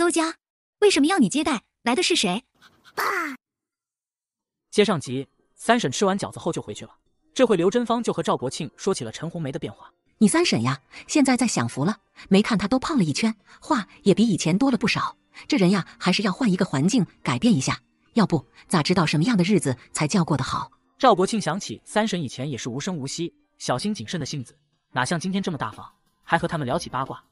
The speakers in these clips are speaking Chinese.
邹家为什么要你接待？来的是谁？爸。接上集，三婶吃完饺子后就回去了。这会，刘珍芳就和赵国庆说起了陈红梅的变化。你三婶呀，现在在享福了，没看她都胖了一圈，话也比以前多了不少。这人呀，还是要换一个环境，改变一下，要不咋知道什么样的日子才叫过得好？赵国庆想起三婶以前也是无声无息、小心谨慎的性子，哪像今天这么大方，还和他们聊起八卦，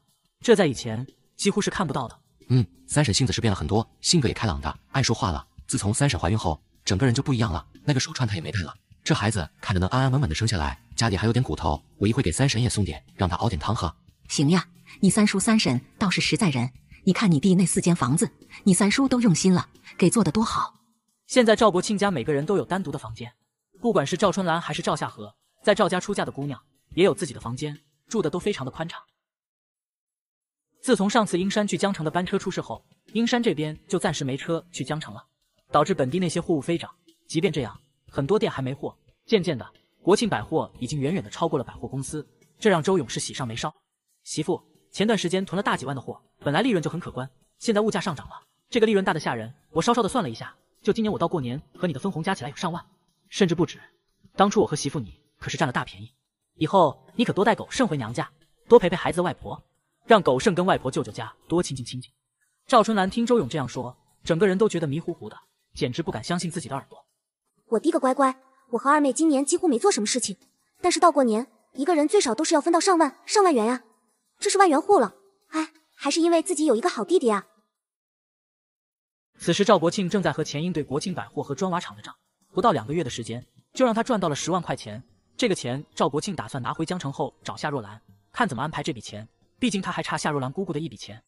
这在以前几乎是看不到的。嗯，三婶性子是变了很多，性格也开朗的，爱说话了。自从三婶怀孕后，整个人就不一样了。那个手串她也没戴了。这孩子看着能安安稳稳的生下来，家里还有点骨头，我一会给三婶也送点，让她熬点汤喝。行呀，你三叔三婶倒是实在人。你看你弟那四间房子，你三叔都用心了，给做的多好。现在赵国庆家每个人都有单独的房间，不管是赵春兰还是赵夏荷，在赵家出嫁的姑娘也有自己的房间，住的都非常的宽敞。自从上次阴山去江城的班车出事后，阴山这边就暂时没车去江城了，导致本地那些货物飞涨。即便这样，很多店还没货。渐渐的，国庆百货已经远远的超过了百货公司，这让周勇是喜上眉梢。媳妇，前段时间囤了大几万的货，本来利润就很可观，现在物价上涨了，这个利润大的吓人。我稍稍的算了一下，就今年我到过年和你的分红加起来有上万，甚至不止。当初我和媳妇你可是占了大便宜，以后你可多带狗剩回娘家，多陪陪孩子外婆。让狗剩跟外婆、舅舅家多亲近亲近。赵春兰听周勇这样说，整个人都觉得迷糊糊的，简直不敢相信自己的耳朵。我滴个乖乖！我和二妹今年几乎没做什么事情，但是到过年，一个人最少都是要分到上万、上万元呀，这是万元户了。哎，还是因为自己有一个好弟弟啊。此时，赵国庆正在和钱英对国庆百货和砖瓦厂的账，不到两个月的时间，就让他赚到了十万块钱。这个钱，赵国庆打算拿回江城后找夏若兰，看怎么安排这笔钱。毕竟他还差夏若兰姑姑的一笔钱。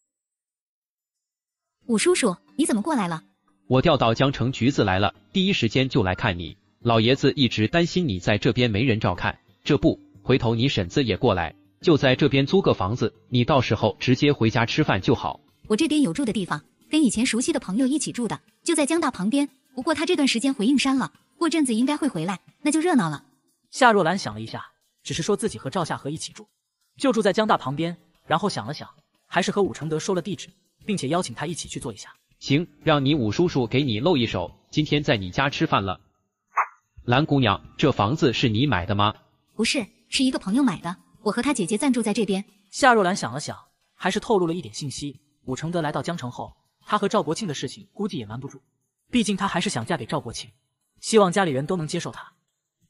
五叔叔，你怎么过来了？我调到江城橘子来了，第一时间就来看你。老爷子一直担心你在这边没人照看，这不，回头你婶子也过来，就在这边租个房子，你到时候直接回家吃饭就好。我这边有住的地方，跟以前熟悉的朋友一起住的，就在江大旁边。不过他这段时间回应山了，过阵子应该会回来，那就热闹了。夏若兰想了一下，只是说自己和赵夏荷一起住，就住在江大旁边。然后想了想，还是和武承德说了地址，并且邀请他一起去做一下。行，让你武叔叔给你露一手。今天在你家吃饭了，蓝姑娘，这房子是你买的吗？不是，是一个朋友买的。我和他姐姐暂住在这边。夏若兰想了想，还是透露了一点信息。武承德来到江城后，她和赵国庆的事情估计也瞒不住，毕竟她还是想嫁给赵国庆，希望家里人都能接受她。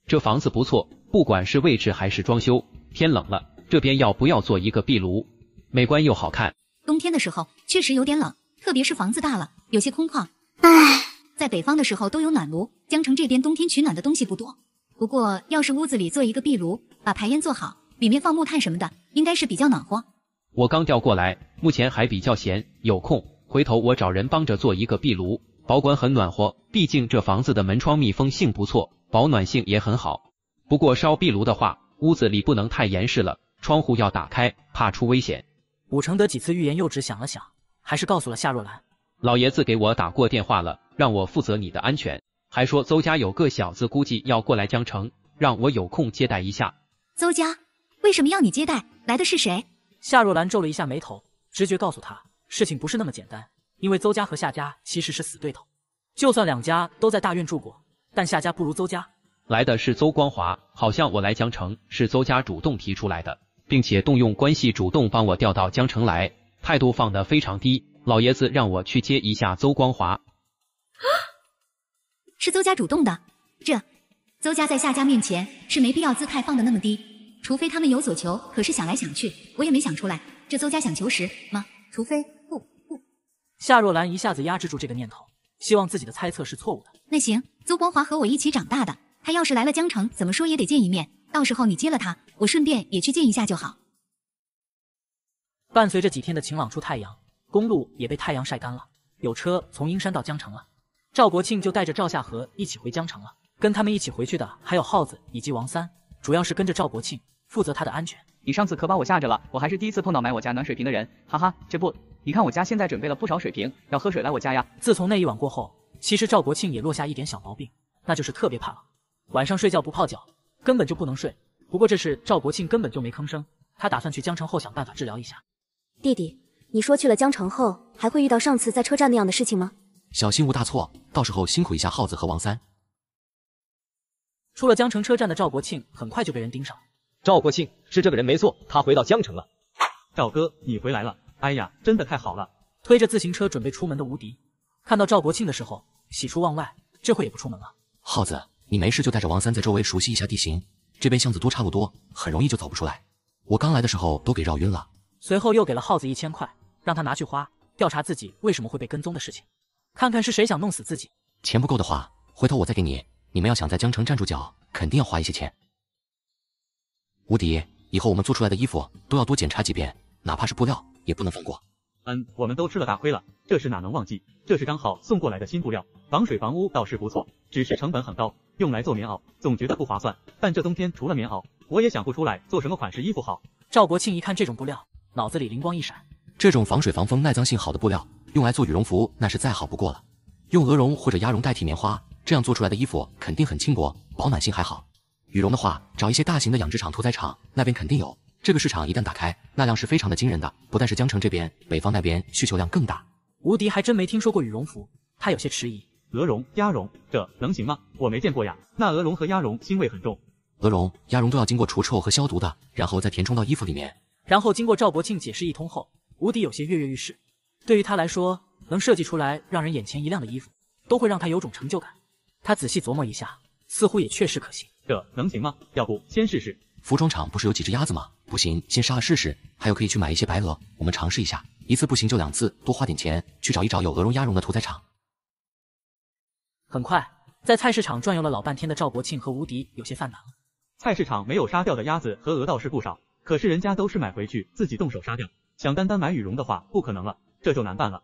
这房子不错，不管是位置还是装修。天冷了。这边要不要做一个壁炉，美观又好看。冬天的时候确实有点冷，特别是房子大了，有些空旷。唉，在北方的时候都有暖炉，江城这边冬天取暖的东西不多。不过要是屋子里做一个壁炉，把排烟做好，里面放木炭什么的，应该是比较暖和。我刚调过来，目前还比较闲，有空，回头我找人帮着做一个壁炉，保管很暖和。毕竟这房子的门窗密封性不错，保暖性也很好。不过烧壁炉的话，屋子里不能太严实了。窗户要打开，怕出危险。武承德几次欲言又止，想了想，还是告诉了夏若兰：“老爷子给我打过电话了，让我负责你的安全，还说邹家有个小子估计要过来江城，让我有空接待一下。”邹家为什么要你接待？来的是谁？夏若兰皱了一下眉头，直觉告诉他事情不是那么简单。因为邹家和夏家其实是死对头，就算两家都在大院住过，但夏家不如邹家。来的是邹光华，好像我来江城是邹家主动提出来的。并且动用关系主动帮我调到江城来，态度放得非常低。老爷子让我去接一下邹光华，是邹家主动的。这邹家在夏家面前是没必要姿态放得那么低，除非他们有所求。可是想来想去，我也没想出来，这邹家想求实吗？除非不不。夏若兰一下子压制住这个念头，希望自己的猜测是错误的。那行，邹光华和我一起长大的，他要是来了江城，怎么说也得见一面。到时候你接了他。我顺便也去见一下就好。伴随着几天的晴朗出太阳，公路也被太阳晒干了，有车从阴山到江城了。赵国庆就带着赵夏荷一起回江城了，跟他们一起回去的还有耗子以及王三，主要是跟着赵国庆，负责他的安全。你上次可把我吓着了，我还是第一次碰到买我家暖水瓶的人，哈哈，这不，你看我家现在准备了不少水瓶，要喝水来我家呀。自从那一晚过后，其实赵国庆也落下一点小毛病，那就是特别怕冷，晚上睡觉不泡脚，根本就不能睡。不过这事赵国庆根本就没吭声，他打算去江城后想办法治疗一下。弟弟，你说去了江城后还会遇到上次在车站那样的事情吗？小心无大错，到时候辛苦一下耗子和王三。出了江城车站的赵国庆很快就被人盯上赵国庆是这个人没错，他回到江城了。赵哥，你回来了！哎呀，真的太好了！推着自行车准备出门的吴迪看到赵国庆的时候喜出望外，这会也不出门了。耗子，你没事就带着王三在周围熟悉一下地形。这边巷子多，差不多，很容易就走不出来。我刚来的时候都给绕晕了。随后又给了耗子一千块，让他拿去花，调查自己为什么会被跟踪的事情，看看是谁想弄死自己。钱不够的话，回头我再给你。你们要想在江城站住脚，肯定要花一些钱。无敌，以后我们做出来的衣服都要多检查几遍，哪怕是布料也不能放过。嗯，我们都吃了大亏了，这事哪能忘记？这是刚好送过来的新布料，防水防污倒是不错，只是成本很高。用来做棉袄，总觉得不划算。但这冬天除了棉袄，我也想不出来做什么款式衣服好。赵国庆一看这种布料，脑子里灵光一闪，这种防水、防风、耐脏性好的布料，用来做羽绒服那是再好不过了。用鹅绒或者鸭绒代替棉花，这样做出来的衣服肯定很轻薄，保暖性还好。羽绒的话，找一些大型的养殖场、屠宰场，那边肯定有。这个市场一旦打开，那量是非常的惊人的。不但是江城这边，北方那边需求量更大。吴迪还真没听说过羽绒服，他有些迟疑。鹅绒、鸭绒，这能行吗？我没见过呀。那鹅绒和鸭绒腥味很重。鹅绒、鸭绒都要经过除臭和消毒的，然后再填充到衣服里面。然后经过赵国庆解释一通后，吴迪有些跃跃欲试。对于他来说，能设计出来让人眼前一亮的衣服，都会让他有种成就感。他仔细琢磨一下，似乎也确实可行。这能行吗？要不先试试？服装厂不是有几只鸭子吗？不行，先杀了试试。还有可以去买一些白鹅，我们尝试一下。一次不行就两次，多花点钱去找一找有鹅绒、鸭绒的屠宰场。很快，在菜市场转悠了老半天的赵国庆和吴迪有些犯难了。菜市场没有杀掉的鸭子和鹅倒是不少，可是人家都是买回去自己动手杀掉。想单单买羽绒的话，不可能了，这就难办了。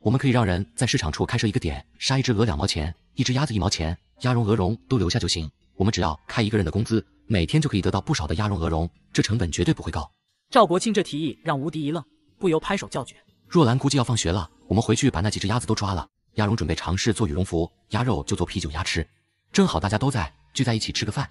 我们可以让人在市场处开设一个点，杀一只鹅两毛钱，一只鸭子一毛钱，鸭绒鹅绒都留下就行。我们只要开一个人的工资，每天就可以得到不少的鸭绒鹅绒，这成本绝对不会高。赵国庆这提议让吴迪一愣，不由拍手叫绝。若兰估计要放学了。我们回去把那几只鸭子都抓了，鸭绒准备尝试做羽绒服，鸭肉就做啤酒鸭吃，正好大家都在聚在一起吃个饭。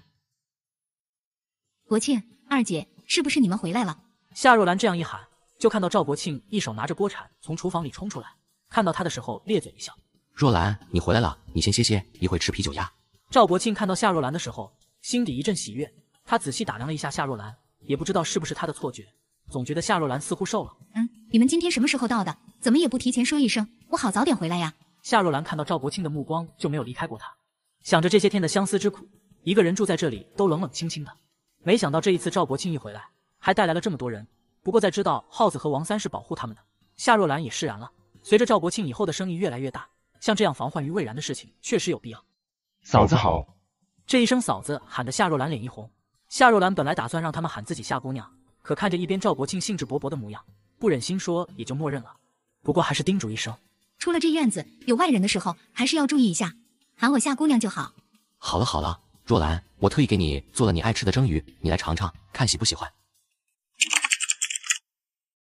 国庆，二姐，是不是你们回来了？夏若兰这样一喊，就看到赵国庆一手拿着锅铲从厨房里冲出来，看到他的时候咧嘴一笑。若兰，你回来了，你先歇歇，一会吃啤酒鸭。赵国庆看到夏若兰的时候，心底一阵喜悦，他仔细打量了一下夏若兰，也不知道是不是他的错觉，总觉得夏若兰似乎瘦了。嗯，你们今天什么时候到的？怎么也不提前说一声，我好早点回来呀！夏若兰看到赵国庆的目光就没有离开过他，想着这些天的相思之苦，一个人住在这里都冷冷清清的。没想到这一次赵国庆一回来，还带来了这么多人。不过在知道耗子和王三是保护他们的，夏若兰也释然了。随着赵国庆以后的生意越来越大，像这样防患于未然的事情确实有必要。嫂子好！这一声嫂子喊得夏若兰脸一红。夏若兰本来打算让他们喊自己夏姑娘，可看着一边赵国庆兴致勃勃的模样，不忍心说，也就默认了。不过还是叮嘱一声，出了这院子有外人的时候，还是要注意一下。喊我夏姑娘就好。好了好了，若兰，我特意给你做了你爱吃的蒸鱼，你来尝尝，看喜不喜欢。